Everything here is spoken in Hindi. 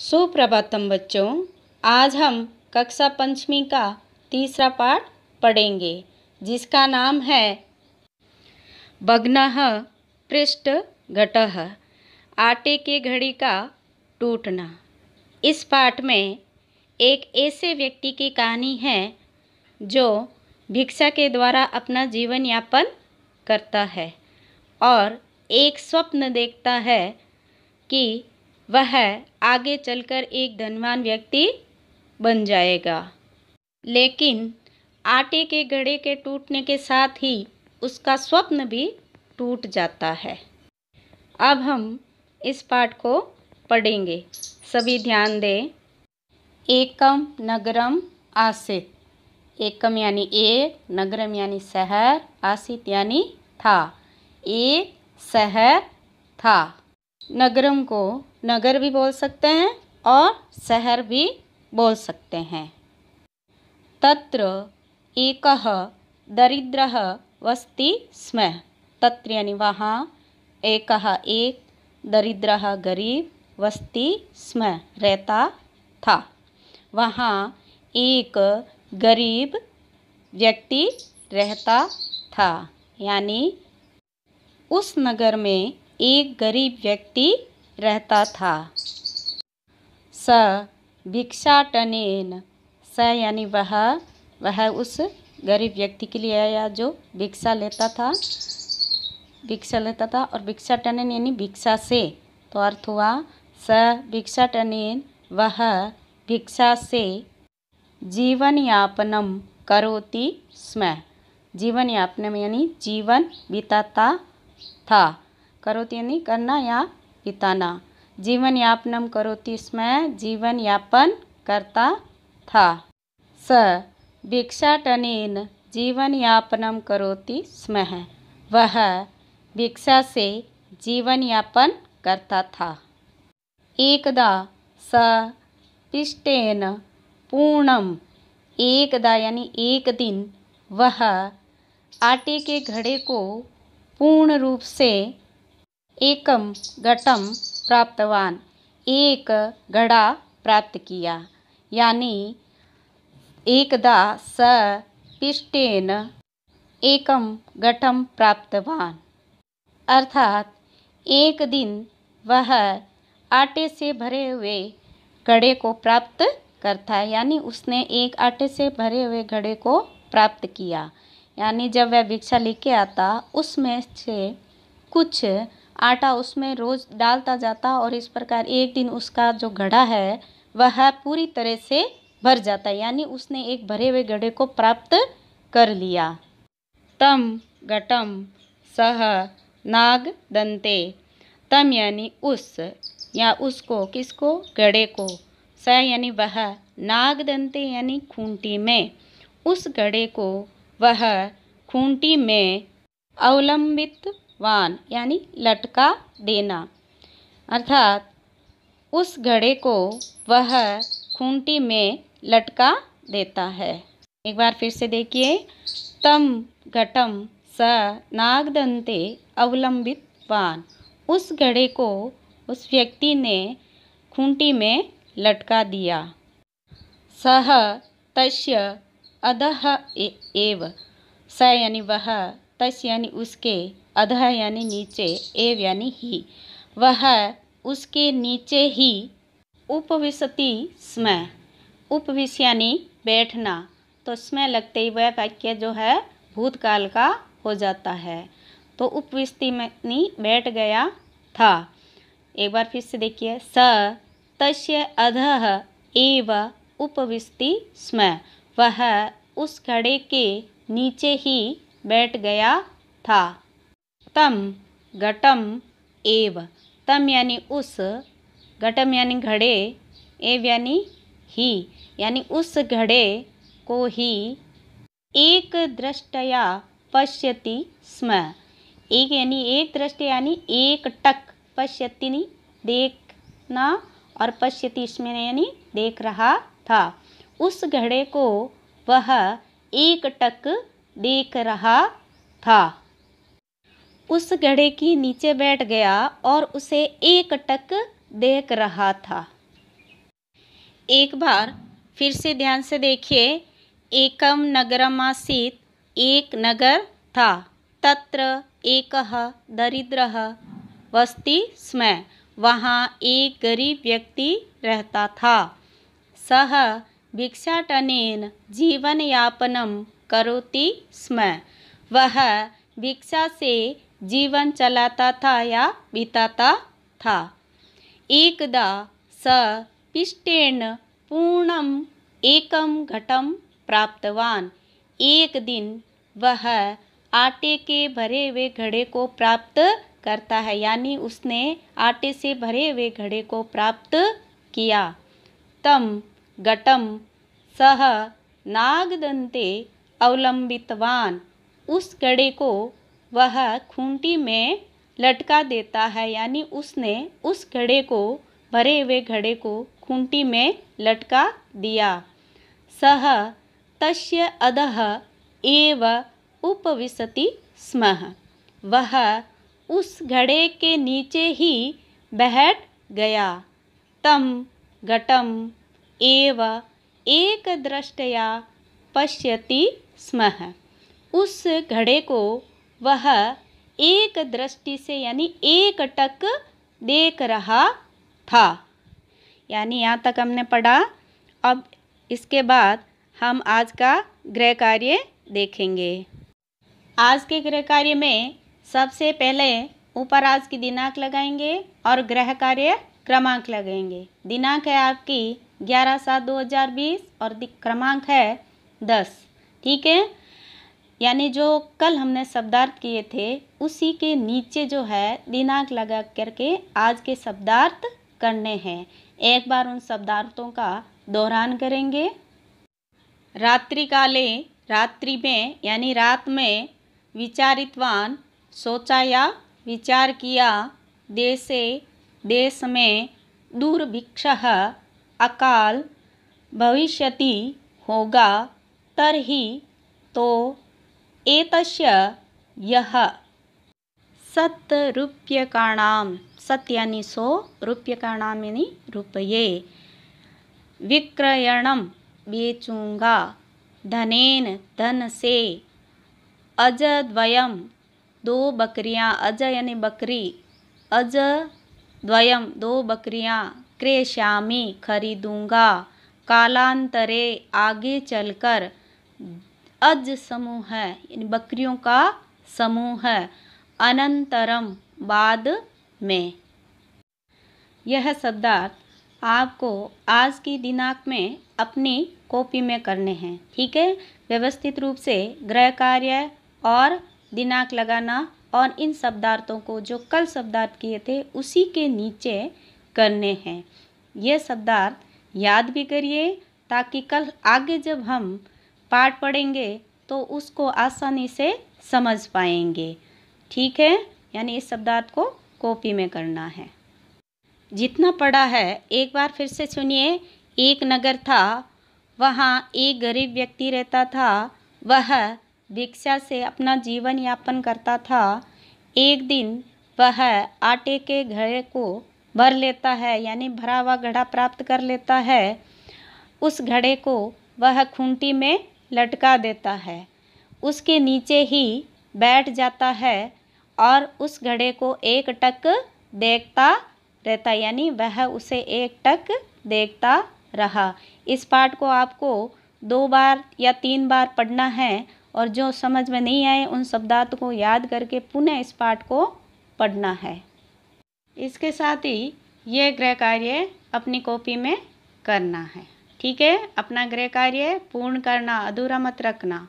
सुप्रभातम बच्चों आज हम कक्षा पंचमी का तीसरा पाठ पढ़ेंगे जिसका नाम है भग्न पृष्ठ घट आटे के घड़ी का टूटना इस पाठ में एक ऐसे व्यक्ति की कहानी है जो भिक्षा के द्वारा अपना जीवन यापन करता है और एक स्वप्न देखता है कि वह आगे चलकर एक धनवान व्यक्ति बन जाएगा लेकिन आटे के घड़े के टूटने के साथ ही उसका स्वप्न भी टूट जाता है अब हम इस पाठ को पढ़ेंगे सभी ध्यान दें एकम नगरम आसित एकम यानी एक नगरम यानी शहर आसित यानी था एक शहर था नगरम को नगर भी बोल सकते हैं और शहर भी बोल सकते हैं तत्र एक दरिद्र वस्ति स्म तत्र यानी वहाँ एक, एक दरिद्र गरीब वस्ति स्म रहता था वहाँ एक गरीब व्यक्ति रहता था यानी उस नगर में एक गरीब व्यक्ति रहता था स भिक्षाटनेन स यानी वह वह उस गरीब व्यक्ति के लिए आया जो भिक्षा लेता था भिक्षा लेता था और भिक्षाटनेन यानी भिक्षा से तो अर्थ हुआ स भिक्षाटनेन वह भिक्षा से जीवन यापनम करोति स्म जीवन यापनम यानी जीवन बिताता था करोति यानी करना या पिताना जीवन यापनम करो स्म जीवन यापन करता था स भिक्षाटन जीवन यापनम करो तीसम वह भिक्षा से जीवन यापन करता था एकदा स पिष्टेन पूर्णम एकदा यानी एक दिन वह आटे के घड़े को पूर्ण रूप से एकम घटम प्राप्तवान एक घड़ा प्राप्त किया यानी एकदा स पिष्टेन एकम घटम प्राप्तवान अर्थात एक दिन वह आटे से भरे हुए घड़े को प्राप्त करता है यानी उसने एक आटे से भरे हुए घड़े को प्राप्त किया यानी जब वह भिक्षा लेके आता उसमें से कुछ आटा उसमें रोज़ डालता जाता और इस प्रकार एक दिन उसका जो घड़ा है वह पूरी तरह से भर जाता यानी उसने एक भरे हुए घड़े को प्राप्त कर लिया तम घटम सह नाग दंते तम यानी उस या उसको किसको घड़े को स यानी वह नाग दंते यानी खूंटी में उस घड़े को वह खूंटी में अवलंबित वान यानी लटका देना अर्थात उस घड़े को वह खूंटी में लटका देता है एक बार फिर से देखिए तम घटम स नागदंते अवलंबित वान उस घड़े को उस व्यक्ति ने खूंटी में लटका दिया सह तस्य अदह एव स यानी वह तस् यानी उसके अध यानी नीचे एव यानी ही वह उसके नीचे ही उपविशति स्म उपविश यानी बैठना तो स्म लगते ही वह वाक्य जो है भूतकाल का हो जाता है तो उपविशति में बैठ गया था एक बार फिर से देखिए स तस्य अध एव उपविशति स्म वह उस घड़े के नीचे ही बैठ गया था तम घटम एव तम यानी उस घटम यानी घड़े एव यानी ही यानी उस घड़े को ही एक दृष्टया पश्यति स्म एक यानी एक दृष्टि यानी एक टक पश्यति नी देखना और पश्यति स्में यानी देख रहा था उस घड़े को वह एक टक देख रहा था उस घड़े की नीचे बैठ गया और उसे एक टक देख रहा था एक बार फिर से ध्यान से देखिए एकम आसित एक नगर था तत्र एक दरिद्र वस्ती स्म वहाँ एक गरीब व्यक्ति रहता था सह जीवन यापनम करोति स्म वह भिक्षा से जीवन चलाता था या बिताता था एकदा स पिष्टेन पूर्णम एकम घटम प्राप्तवान एक दिन वह आटे के भरे हुए घड़े को प्राप्त करता है यानी उसने आटे से भरे हुए घड़े को प्राप्त किया तम घटम सह नागदंते अवलंबितवान उस कड़े को वह खूंटी में लटका देता है यानी उसने उस घड़े को भरे हुए घड़े को खूंटी में लटका दिया सह तस्य अदह एव उपविशति स्म वह उस घड़े के नीचे ही बैठ गया तम घटम एव एक दृष्टया पश्यति स्म उस घड़े को वह एक दृष्टि से यानी एक टक देख रहा था यानी यहाँ तक हमने पढ़ा अब इसके बाद हम आज का गृह कार्य देखेंगे आज के गृह कार्य में सबसे पहले ऊपर आज की दिनांक लगाएंगे और गृह कार्य क्रमांक लगाएंगे दिनांक है आपकी ग्यारह सात दो हज़ार बीस और क्रमांक है दस ठीक है यानी जो कल हमने शब्दार्थ किए थे उसी के नीचे जो है दिनांक लगा करके आज के शब्दार्थ करने हैं एक बार उन शब्दार्थों का दोहरान करेंगे रात्रि काले रात्रि में यानी रात में विचारितवान सोचा या विचार किया देशे देश में दुर्भिक्ष अकाल भविष्यति होगा तरह तो एतस्य यः सत् रूप्यकाणां यानी सो रूप्यकाणां यानी रुपये विक्रयणम बेचूंगा धनेन धन से अज द्वयम दो बकरियां अज यानी बकरी अज द्वयम दो बकरियां क्रेश्यामी खरीदूंगा कालांतरे आगे चलकर कर अज समूह है यानी बकरियों का समूह है अनंतरम बाद में यह शब्दार्थ आपको आज की दिनांक में अपनी कॉपी में करने हैं ठीक है व्यवस्थित रूप से गृह कार्य और दिनांक लगाना और इन शब्दार्थों को जो कल शब्दार्थ किए थे उसी के नीचे करने हैं यह शब्दार्थ याद भी करिए ताकि कल आगे जब हम पाठ पढ़ेंगे तो उसको आसानी से समझ पाएंगे ठीक है यानी इस शब्दार्थ को कॉपी में करना है जितना पढ़ा है एक बार फिर से सुनिए एक नगर था वहाँ एक गरीब व्यक्ति रहता था वह भिक्षा से अपना जीवन यापन करता था एक दिन वह आटे के घड़े को भर लेता है यानी भरा हुआ घड़ा प्राप्त कर लेता है उस घड़े को वह खूंटी में लटका देता है उसके नीचे ही बैठ जाता है और उस घड़े को एक टक देखता रहता यानी वह उसे एक टक देखता रहा इस पाठ को आपको दो बार या तीन बार पढ़ना है और जो समझ में नहीं आए उन शब्दार्थ को याद करके पुनः इस पाठ को पढ़ना है इसके साथ ही ये गृह कार्य अपनी कॉपी में करना है ठीक है अपना गृह कार्य पूर्ण करना अधूरा मत रखना